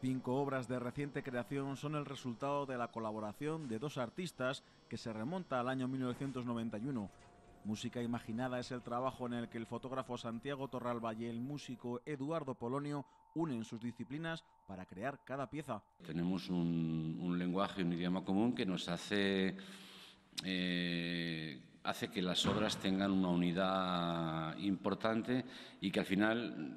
Cinco obras de reciente creación son el resultado de la colaboración de dos artistas que se remonta al año 1991. Música Imaginada es el trabajo en el que el fotógrafo Santiago Torralba y el músico Eduardo Polonio unen sus disciplinas para crear cada pieza. Tenemos un, lenguaje, un idioma común que nos hace, eh, hace que las obras tengan una unidad importante y que al final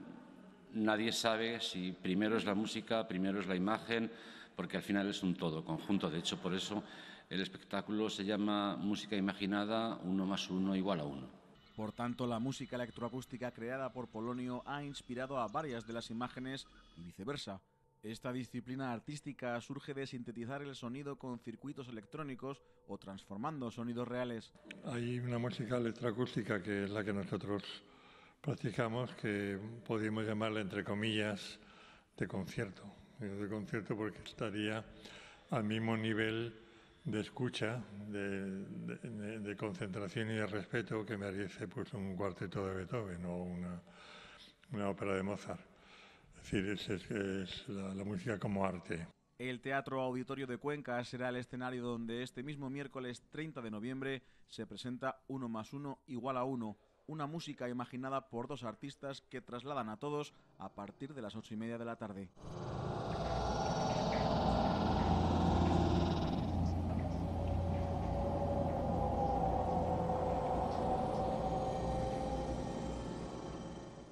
nadie sabe si primero es la música, primero es la imagen, porque al final es un todo, conjunto. De hecho, por eso el espectáculo se llama Música Imaginada, uno más uno igual a uno. Por tanto, la música electroacústica creada por Polonio ha inspirado a varias de las imágenes y viceversa. Esta disciplina artística surge de sintetizar el sonido con circuitos electrónicos o transformando sonidos reales. Hay una música electroacústica que es la que nosotros practicamos que podríamos llamarle, entre comillas, de concierto. De concierto porque estaría al mismo nivel de escucha, de, concentración y de respeto que merece pues, un cuarteto de Beethoven o una, una ópera de Mozart. Es decir, es, la, música como arte. El Teatro Auditorio de Cuenca será el escenario donde este mismo miércoles 30 de noviembre se presenta Uno más Uno igual a Uno una música imaginada por dos artistas que trasladan a todos a partir de las ocho y media de la tarde.